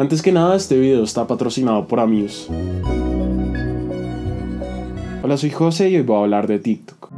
Antes que nada, este video está patrocinado por Amuse. Hola, soy José y hoy voy a hablar de TikTok.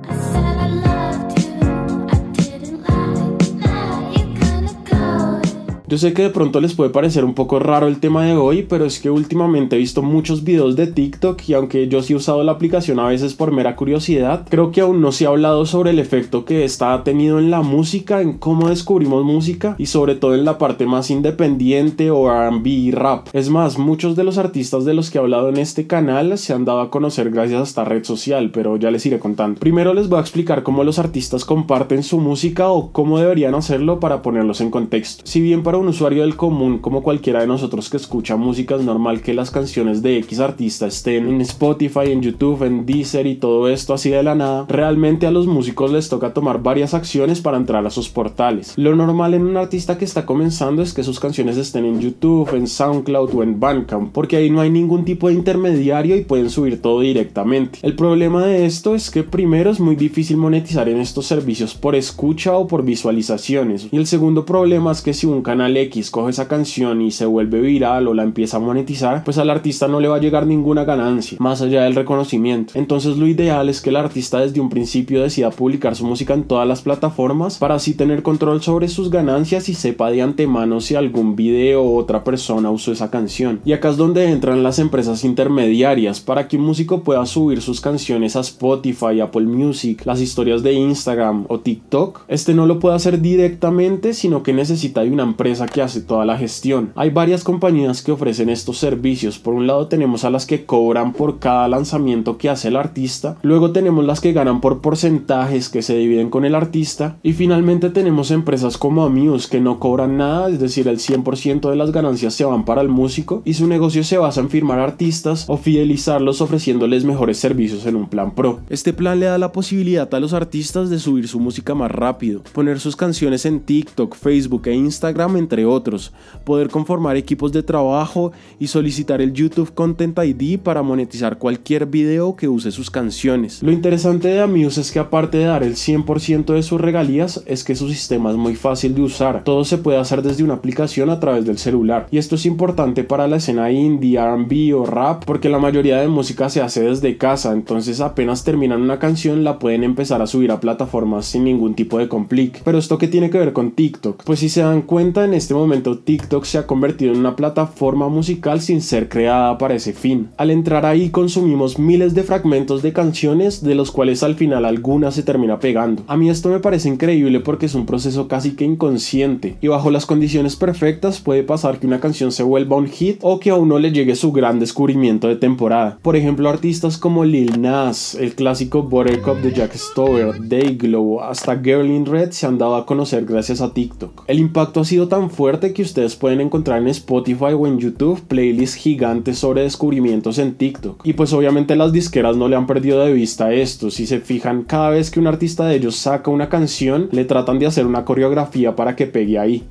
Yo sé que de pronto les puede parecer un poco raro el tema de hoy, pero es que últimamente he visto muchos videos de TikTok y aunque yo sí he usado la aplicación a veces por mera curiosidad, creo que aún no se ha hablado sobre el efecto que está ha tenido en la música, en cómo descubrimos música y sobre todo en la parte más independiente o RB y rap. Es más, muchos de los artistas de los que he hablado en este canal se han dado a conocer gracias a esta red social, pero ya les iré contando. Primero les voy a explicar cómo los artistas comparten su música o cómo deberían hacerlo para ponerlos en contexto. Si bien para un usuario del común como cualquiera de nosotros que escucha música, es normal que las canciones de X artista estén en Spotify, en YouTube, en Deezer y todo esto así de la nada. Realmente a los músicos les toca tomar varias acciones para entrar a sus portales. Lo normal en un artista que está comenzando es que sus canciones estén en YouTube, en SoundCloud o en Bandcamp, porque ahí no hay ningún tipo de intermediario y pueden subir todo directamente. El problema de esto es que primero es muy difícil monetizar en estos servicios por escucha o por visualizaciones. Y el segundo problema es que si un canal X coge esa canción y se vuelve viral o la empieza a monetizar, pues al artista no le va a llegar ninguna ganancia, más allá del reconocimiento. Entonces lo ideal es que el artista desde un principio decida publicar su música en todas las plataformas para así tener control sobre sus ganancias y sepa de antemano si algún video o otra persona usó esa canción. Y acá es donde entran las empresas intermediarias para que un músico pueda subir sus canciones a Spotify, Apple Music, las historias de Instagram o TikTok. Este no lo puede hacer directamente, sino que necesita de una empresa que hace toda la gestión. Hay varias compañías que ofrecen estos servicios. Por un lado tenemos a las que cobran por cada lanzamiento que hace el artista. Luego tenemos las que ganan por porcentajes que se dividen con el artista. Y finalmente tenemos empresas como Amuse que no cobran nada, es decir, el 100% de las ganancias se van para el músico y su negocio se basa en firmar artistas o fidelizarlos ofreciéndoles mejores servicios en un plan pro. Este plan le da la posibilidad a los artistas de subir su música más rápido, poner sus canciones en TikTok, Facebook e Instagram, entre otros, poder conformar equipos de trabajo y solicitar el YouTube Content ID para monetizar cualquier video que use sus canciones. Lo interesante de Amuse es que aparte de dar el 100% de sus regalías, es que su sistema es muy fácil de usar. Todo se puede hacer desde una aplicación a través del celular. Y esto es importante para la escena indie, RB o rap, porque la mayoría de música se hace desde casa, entonces apenas terminan una canción la pueden empezar a subir a plataformas sin ningún tipo de complic. Pero esto que tiene que ver con TikTok, pues si se dan cuenta en en este momento TikTok se ha convertido en una plataforma musical sin ser creada para ese fin. Al entrar ahí consumimos miles de fragmentos de canciones de los cuales al final alguna se termina pegando. A mí esto me parece increíble porque es un proceso casi que inconsciente y bajo las condiciones perfectas puede pasar que una canción se vuelva un hit o que aún no le llegue su gran descubrimiento de temporada. Por ejemplo, artistas como Lil Nas, el clásico Buttercup de Jack Day Dayglow, hasta Girl in Red se han dado a conocer gracias a TikTok. El impacto ha sido tan fuerte que ustedes pueden encontrar en Spotify o en YouTube playlists gigantes sobre descubrimientos en TikTok. Y pues obviamente las disqueras no le han perdido de vista esto. Si se fijan, cada vez que un artista de ellos saca una canción, le tratan de hacer una coreografía para que pegue ahí.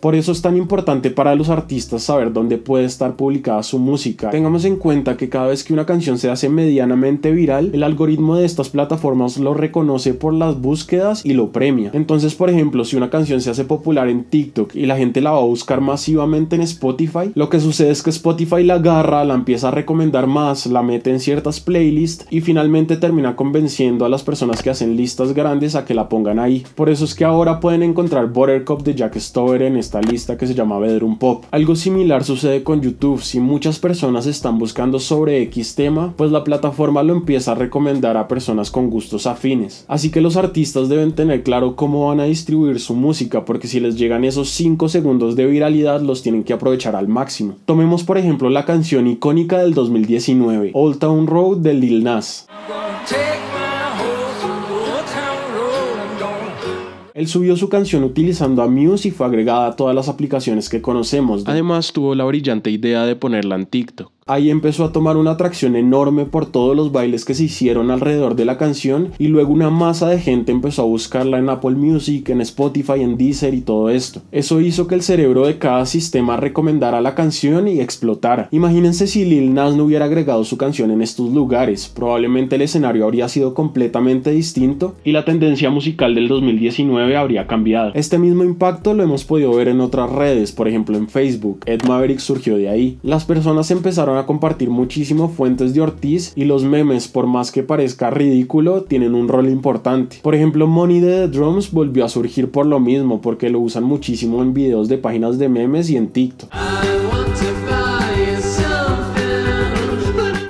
Por eso es tan importante para los artistas saber dónde puede estar publicada su música. Tengamos en cuenta que cada vez que una canción se hace medianamente viral, el algoritmo de estas plataformas lo reconoce por las búsquedas y lo premia. Entonces, por ejemplo, si una canción se hace popular en TikTok y la gente la va a buscar masivamente en Spotify, lo que sucede es que Spotify la agarra, la empieza a recomendar más, la mete en ciertas playlists y finalmente termina convenciendo a las personas que hacen listas grandes a que la pongan ahí. Por eso es que ahora pueden encontrar cop de Jack Stover en esta lista que se llama Bedroom Pop. Algo similar sucede con YouTube, si muchas personas están buscando sobre X tema, pues la plataforma lo empieza a recomendar a personas con gustos afines. Así que los artistas deben tener claro cómo van a distribuir su música, porque si les llegan esos 5 segundos de viralidad los tienen que aprovechar al máximo. Tomemos por ejemplo la canción icónica del 2019, Old Town Road de Lil Nas. Él subió su canción utilizando a Muse y fue agregada a todas las aplicaciones que conocemos. Además, tuvo la brillante idea de ponerla en TikTok. Ahí empezó a tomar una atracción enorme por todos los bailes que se hicieron alrededor de la canción y luego una masa de gente empezó a buscarla en Apple Music, en Spotify, en Deezer y todo esto. Eso hizo que el cerebro de cada sistema recomendara la canción y explotara. Imagínense si Lil Nas no hubiera agregado su canción en estos lugares, probablemente el escenario habría sido completamente distinto y la tendencia musical del 2019 habría cambiado. Este mismo impacto lo hemos podido ver en otras redes, por ejemplo en Facebook, Ed Maverick surgió de ahí. Las personas empezaron a compartir muchísimo fuentes de Ortiz y los memes, por más que parezca ridículo, tienen un rol importante. Por ejemplo, Money de The Drums volvió a surgir por lo mismo, porque lo usan muchísimo en videos de páginas de memes y en TikTok.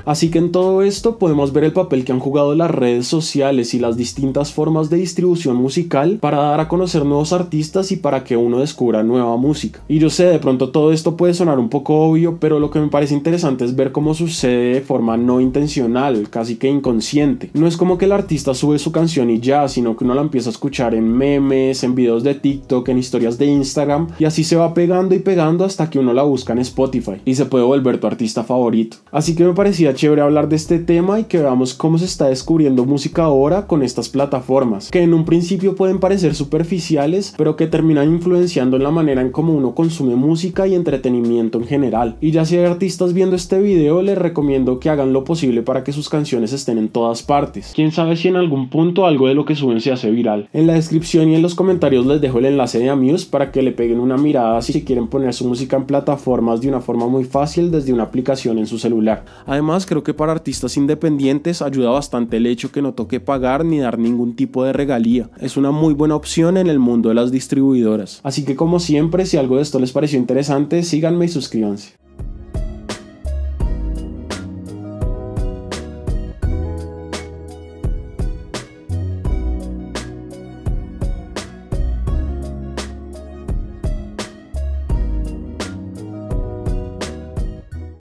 Así que en todo esto podemos ver el papel que han jugado las redes sociales y las distintas formas de distribución musical para dar a conocer nuevos artistas y para que uno descubra nueva música. Y yo sé, de pronto todo esto puede sonar un poco obvio, pero lo que me parece interesante es ver cómo sucede de forma no intencional, casi que inconsciente. No es como que el artista sube su canción y ya, sino que uno la empieza a escuchar en memes, en videos de TikTok, en historias de Instagram, y así se va pegando y pegando hasta que uno la busca en Spotify y se puede volver tu artista favorito. Así que me parecía chévere hablar de este tema y que veamos cómo se está descubriendo música ahora con estas plataformas, que en un principio pueden parecer superficiales, pero que terminan influenciando en la manera en cómo uno consume música y entretenimiento en general. Y ya si hay artistas viendo este video, les recomiendo que hagan lo posible para que sus canciones estén en todas partes. Quién sabe si en algún punto algo de lo que suben se hace viral. En la descripción y en los comentarios les dejo el enlace de Amuse para que le peguen una mirada si quieren poner su música en plataformas de una forma muy fácil desde una aplicación en su celular. Además, creo que para artistas independientes ayuda bastante el hecho que no toque pagar ni dar ningún tipo de regalía. Es una muy buena opción en el mundo de las distribuidoras. Así que como siempre, si algo de esto les pareció interesante, síganme y suscríbanse.